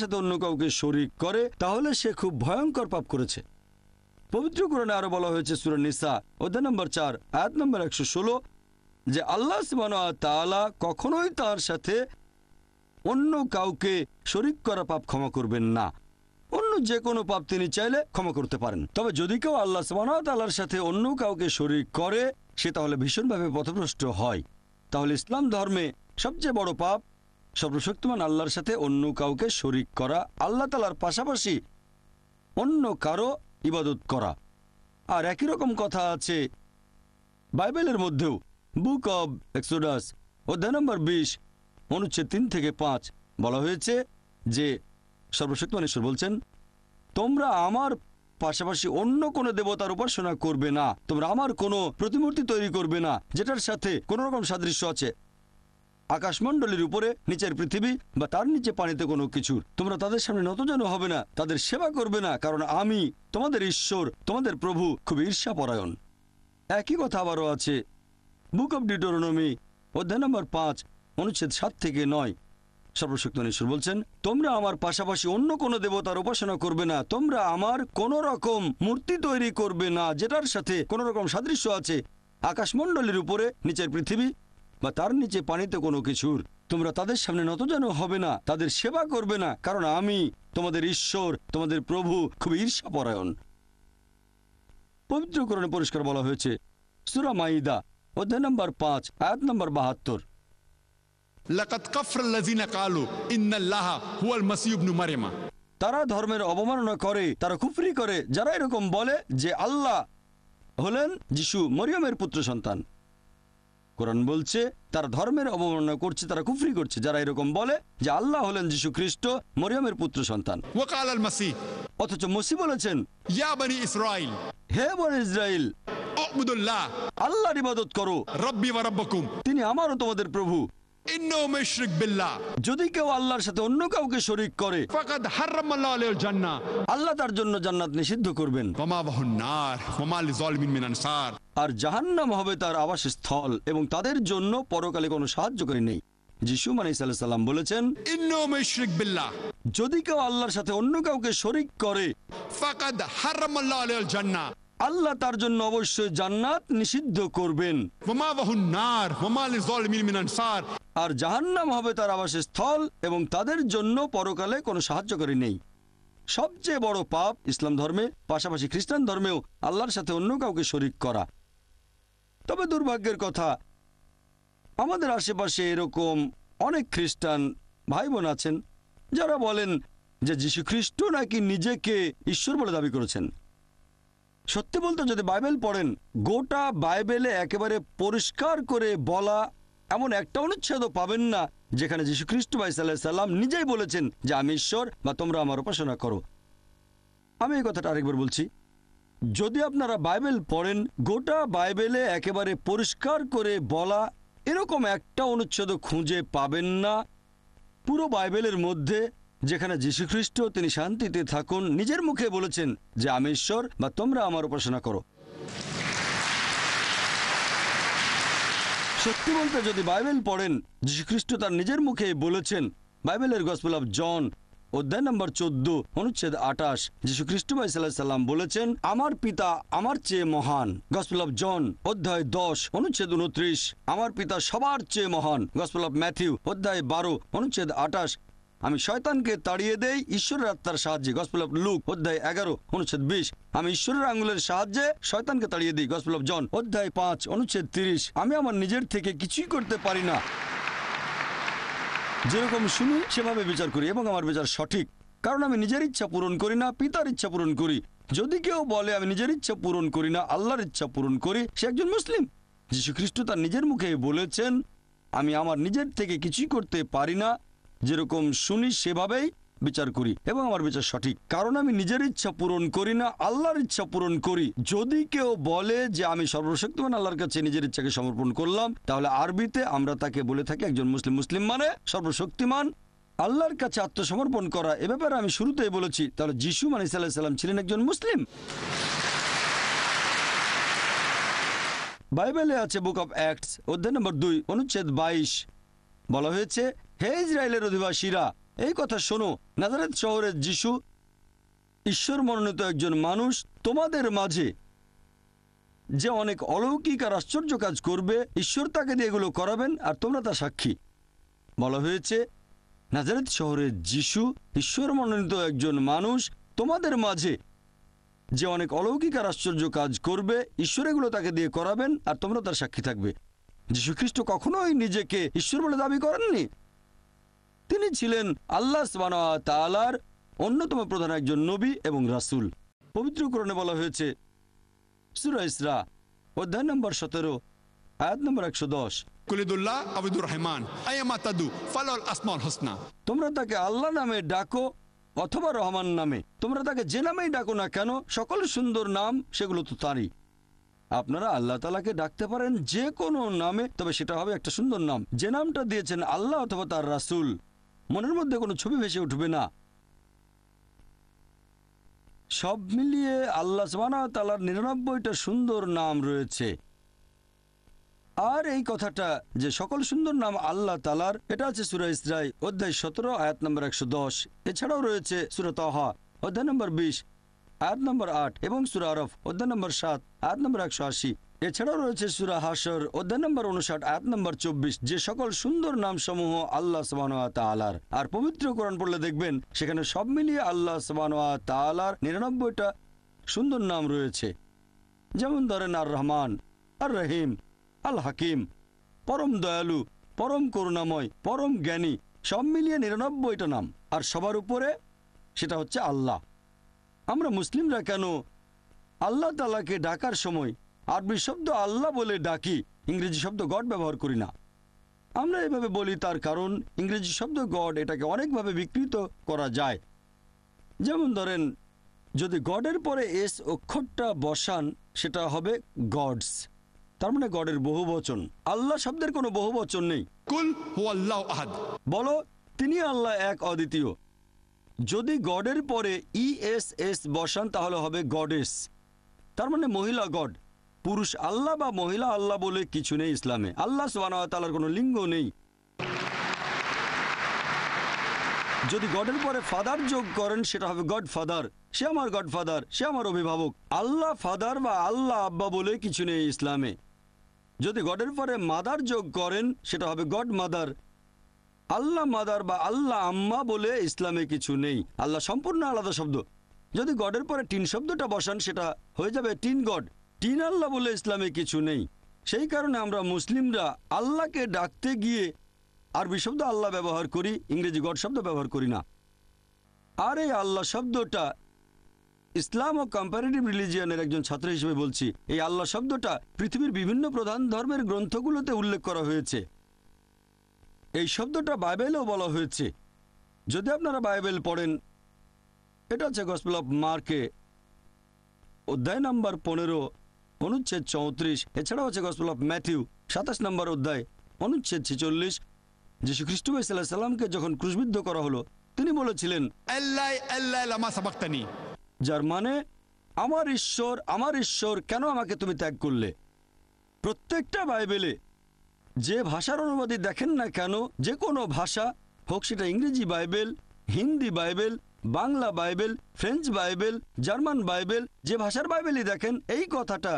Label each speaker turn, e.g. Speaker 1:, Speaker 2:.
Speaker 1: সাথে অন্য কাউকে শরিক করে তাহলে সে খুব ভয়ঙ্কর পাপ করেছে পবিত্র কোরআনে আরো বলা হয়েছে সুরান নিসা অধ্যায় নম্বর চার আয়াত নম্বর একশো ষোলো যে আল্লাহ তালা কখনোই তার সাথে অন্য কাউকে শরিক করা পাপ ক্ষমা করবেন না অন্য যে কোনো পাপ তিনি চাইলে ক্ষমা করতে পারেন তবে যদি কেউ আল্লাহ সামানার সাথে অন্য কাউকে শরিক করে সে তাহলে ভীষণভাবে পথভ্রষ্ট হয় তাহলে ইসলাম ধর্মে সবচেয়ে বড় পাপ সর্বশক্তিমান আল্লাহর সাথে অন্য কাউকে শরিক করা আল্লাহ তালার পাশাপাশি অন্য কারো ইবাদত করা আর একই রকম কথা আছে বাইবেলের মধ্যেও বুক অব এক্সোডাস অধ্যায় নম্বর বিশ অনুচ্ছেদ তিন থেকে পাঁচ বলা হয়েছে যে সর্বশক্তিমান ঈশ্বর বলছেন তোমরা আমার পাশাপাশি অন্য কোনো দেবতার উপাসনা করবে না তোমরা আমার কোনো প্রতিমূর্তি তৈরি করবে না যেটার সাথে কোনো রকম সাদৃশ্য আছে আকাশমণ্ডলীর উপরে নিচের পৃথিবী বা তার নিচে পানিতে কোনো কিছুর তোমরা তাদের সামনে যেন হবে না তাদের সেবা করবে না কারণ আমি তোমাদের ঈশ্বর তোমাদের প্রভু খুব ঈর্ষাপরায়ণ একই কথা আবারও আছে বুক অব ডিটোরোনমি অধ্যায় নম্বর পাঁচ অনুচ্ছেদ সাত থেকে নয় সর্বশক্ত ঈশ্বর বলছেন তোমরা আমার পাশাপাশি অন্য কোনো দেবতার উপাসনা করবে না তোমরা আমার কোন রকম মূর্তি তৈরি করবে না যেটার সাথে কোনো রকম সাদৃশ্য আছে আকাশমণ্ডলীর উপরে নিচের পৃথিবী বা তার নিচে পানিতে কোনো কিছুর তোমরা তাদের সামনে নত যেন হবে না তাদের সেবা করবে না কারণ আমি তোমাদের ঈশ্বর তোমাদের প্রভু খুব ঈর্ষাপরায়ণ পবিত্রকরণে পরিষ্কার বলা হয়েছে সুরা মাইদা অধ্যায় নম্বর পাঁচ আয়াত নম্বর বাহাত্তর তারা ধর্মের অবমাননা করে তারা খুফরি করে যারা এরকম বলে যে আল্লাহ হলেন যিশু মরিয়মের পুত্র সন্তান কোরআন বলছে তারা ধর্মের অবমাননা করছে তারা কুফরি করছে যারা এরকম বলে যে আল্লাহ হলেন যীশু খ্রিস্ট মরিয়মের পুত্র সন্তান অথচ মসি বলেছেন হে বন ইসরায়েল আল্লাহর ইবাদত করো রব্বি তিনি আমারও তোমাদের প্রভু যদি কেউ আল্লাহর সাথে অন্য কাউকে শরিক করে আল্লাহ তার জন্য জান্নাত নিষিদ্ধ করবেন আর জাহান্নাম হবে তার আবাসস্থল এবং তাদের জন্য পরকালে কোনো সাহায্য করে নেই যিশু সাল্লাম বলেছেন যদি কেউ আল্লাহর সাথে অন্য কাউকে শরিক করে ফাকাদ আল্লাহ তার জন্য অবশ্যই জান্নাত নিষিদ্ধ করবেন আর জাহান্নাম হবে তার স্থল এবং তাদের জন্য পরকালে কোনো সাহায্যকারী নেই সবচেয়ে বড় পাপ ইসলাম ধর্মে পাশাপাশি খ্রিস্টান ধর্মেও আল্লাহর সাথে অন্য কাউকে শরিক করা তবে দুর্ভাগ্যের কথা আমাদের আশেপাশে এরকম অনেক খ্রিস্টান ভাই বোন আছেন যারা বলেন যে যীশু খ্রিস্ট নাকি নিজেকে ঈশ্বর বলে দাবি করেছেন সত্যি বলতে যদি বাইবেল পড়েন গোটা বাইবেলে একেবারে পরিষ্কার করে বলা এমন একটা অনুচ্ছেদও পাবেন না যেখানে যীশু খ্রিস্ট ভাই সাল্লাহ সাল্লাম নিজেই বলেছেন যে আমি ঈশ্বর বা তোমরা আমার উপাসনা করো আমি এই কথাটা আরেকবার বলছি যদি আপনারা বাইবেল পড়েন গোটা বাইবেলে একেবারে পরিষ্কার করে বলা এরকম একটা অনুচ্ছেদ খুঁজে পাবেন না পুরো বাইবেলের মধ্যে যেখানে যীশুখ্রিস্ট তিনি শান্তিতে থাকুন নিজের মুখে বলেছেন যে আমি ঈশ্বর বা তোমরা আমার উপাসনা করো সত্যি বলতে যদি বাইবেল পড়েন যীশুখ্রিস্ট তার নিজের মুখে বলেছেন বাইবেলের গসপেল অফ জন অধ্যায় নম্বর চোদ্দ অনুচ্ছেদ আটাশ যীশু খ্রিস্টমাই সাল্লাম বলেছেন আমার পিতা আমার চেয়ে মহান গসপেল অফ জন অধ্যায় দশ অনুচ্ছেদ উনত্রিশ আমার পিতা সবার চেয়ে মহান গসপেল অফ ম্যাথিউ অধ্যায় বারো অনুচ্ছেদ আটাশ আমি শয়তানকে তাড়িয়ে দেই ঈশ্বরের আত্মার সাহায্যে গসপল অফ লুক অধ্যায় এগারো অনুচ্ছেদ বিশ আমি ঈশ্বরের আঙ্গুলের সাহায্যে শয়তানকে তাড়িয়ে দিই গসপল অফ জন অধ্যায় পাঁচ অনুচ্ছেদ তিরিশ আমি আমার নিজের থেকে কিছুই করতে পারি না যেরকম শুনি সেভাবে বিচার করি এবং আমার বিচার সঠিক কারণ আমি নিজের ইচ্ছা পূরণ করি না পিতার ইচ্ছা পূরণ করি যদি কেউ বলে আমি নিজের ইচ্ছা পূরণ করি না আল্লাহর ইচ্ছা পূরণ করি সে একজন মুসলিম যীশু খ্রিস্ট তার নিজের মুখে বলেছেন আমি আমার নিজের থেকে কিছুই করতে পারি না যেরকম শুনি সেভাবেই বিচার করি এবং আমার বিচার সঠিক কারণ আমি নিজের ইচ্ছা পূরণ করি না আল্লাহর ইচ্ছা পূরণ করি যদি কেউ বলে যে আমি সর্বশক্তিমান আল্লাহর কাছে নিজের ইচ্ছাকে সমর্পণ করলাম তাহলে আরবিতে আমরা তাকে বলে থাকি একজন মুসলিম মুসলিম মানে সর্বশক্তিমান আল্লাহর কাছে আত্মসমর্পণ করা এ ব্যাপারে আমি শুরুতেই বলেছি তাহলে যিশু মানে সাল্লাম ছিলেন একজন মুসলিম বাইবেলে আছে বুক অব অ্যাক্টস অধ্যায় নম্বর দুই অনুচ্ছেদ বাইশ বলা হয়েছে হে ইসরায়েলের অধিবাসীরা এই কথা শোনো নাজারেদ শহরের যিশু ঈশ্বর মনোনীত একজন মানুষ তোমাদের মাঝে যে অনেক অলৌকিক আর আশ্চর্য কাজ করবে ঈশ্বর তাকে দিয়ে এগুলো করাবেন আর তোমরা তা সাক্ষী বলা হয়েছে নাজারেথ শহরের যিশু ঈশ্বর মনোনীত একজন মানুষ তোমাদের মাঝে যে অনেক অলৌকিক আর আশ্চর্য কাজ করবে ঈশ্বর এগুলো তাকে দিয়ে করাবেন আর তোমরা তার সাক্ষী থাকবে যীশুখ্রিস্ট কখনোই নিজেকে ঈশ্বর বলে দাবি করেননি তিনি ছিলেন আল্লাহ তালার অন্যতম প্রধান একজন নবী এবং রাসুল পবিত্রকরণে বলা হয়েছে সুরা ইসরা অধ্যায় নম্বর সতেরো আয়াত নম্বর একশো দশ তোমরা তাকে আল্লাহ নামে ডাকো অথবা রহমান নামে তোমরা তাকে যে নামেই ডাকো না কেন সকল সুন্দর নাম সেগুলো তো তারই আপনারা আল্লাহ তালাকে ডাকতে পারেন যে কোনো নামে তবে সেটা হবে একটা সুন্দর নাম যে নামটা দিয়েছেন আল্লাহ অথবা তার রাসুল মনের মধ্যে কোনো ছবি ভেসে উঠবে না সব মিলিয়ে আল্লাহ তালার নিরানব্বইটা সুন্দর নাম রয়েছে আর এই কথাটা যে সকল সুন্দর নাম আল্লাহ তালার এটা আছে সুরা ইসরাই অধ্যায় সতেরো আয়াত নম্বর একশো দশ এছাড়াও রয়েছে সুরতহা অধ্যায় নম্বর বিশ আয়াত নম্বর আট এবং সুরা আরফ অধ্যায় নম্বর সাত আয়াত নম্বর একশো আশি এছাড়াও রয়েছে সুরা হাসর অধ্যায় নম্বর উনষাট আয়াত নম্বর চব্বিশ যে সকল সুন্দর নাম সমূহ আল্লাহ সবানার আর পবিত্র কোরআন পড়লে দেখবেন সেখানে সব মিলিয়ে আল্লাহ সবানার নিরানব্বইটা সুন্দর নাম রয়েছে যেমন ধরেন আর রহমান আর রহিম আল হাকিম পরম দয়ালু পরম করুণাময় পরম জ্ঞানী সব মিলিয়ে নিরানব্বইটা নাম আর সবার উপরে সেটা হচ্ছে আল্লাহ আমরা মুসলিমরা কেন আল্লাহ তালাকে ডাকার সময় আরবি শব্দ আল্লাহ বলে ডাকি ইংরেজি শব্দ গড ব্যবহার করি না আমরা এভাবে বলি তার কারণ ইংরেজি শব্দ গড এটাকে অনেকভাবে বিকৃত করা যায় যেমন ধরেন যদি গডের পরে এস অক্ষরটা বসান সেটা হবে গডস তার মানে গডের বহু বচন আল্লাহ শব্দের কোনো বহু বচন নেই কুল আল্লাহ আহাদ বলো তিনি আল্লাহ এক অদ্বিতীয় যদি গডের পরে ই এস এস বসান তাহলে হবে গডেস তার মানে মহিলা গড পুরুষ আল্লাহ বা মহিলা আল্লাহ বলে কিছু নেই ইসলামে আল্লাহ সোহানার কোনো লিঙ্গ নেই যদি গডের পরে ফাদার যোগ করেন সেটা হবে গড ফাদার সে আমার গড ফাদার সে আমার অভিভাবক আল্লাহ ফাদার বা আল্লাহ আব্বা বলে কিছু নেই ইসলামে যদি গডের পরে মাদার যোগ করেন সেটা হবে গড মাদার আল্লাহ মাদার বা আল্লাহ আম্মা বলে ইসলামে কিছু নেই আল্লাহ সম্পূর্ণ আলাদা শব্দ যদি গডের পরে টিন শব্দটা বসান সেটা হয়ে যাবে টিন গড তিন আল্লাহ বলে ইসলামে কিছু নেই সেই কারণে আমরা মুসলিমরা আল্লাহকে ডাকতে গিয়ে আরবি শব্দ আল্লাহ ব্যবহার করি ইংরেজি গড শব্দ ব্যবহার করি না আর এই আল্লাহ শব্দটা ইসলাম ও কম্পারেটিভ রিলিজিয়ানের একজন ছাত্র হিসেবে বলছি এই আল্লাহ শব্দটা পৃথিবীর বিভিন্ন প্রধান ধর্মের গ্রন্থগুলোতে উল্লেখ করা হয়েছে এই শব্দটা বাইবেলেও বলা হয়েছে যদি আপনারা বাইবেল পড়েন এটা হচ্ছে গসপেল অফ মার্কে অধ্যায় নাম্বার পনেরো অনুচ্ছেদ চৌত্রিশ এছাড়াও আছে গসপল অফ ম্যাথিউ সাতাশ নম্বর অধ্যায় অনুচ্ছেদ ছেচল্লিশ যীশু খ্রিস্ট সাল্লাহ সাল্লামকে যখন ক্রুশবিদ্ধ করা হলো তিনি বলেছিলেন যার মানে আমার ঈশ্বর আমার ঈশ্বর কেন আমাকে তুমি ত্যাগ করলে প্রত্যেকটা বাইবেলে যে ভাষার অনুবাদী দেখেন না কেন যে কোনো ভাষা হোক সেটা ইংরেজি Bible Hindi Bible Bangla Bible French Bible German Bible যে ভাষার বাইবেলই দেখেন এই কথাটা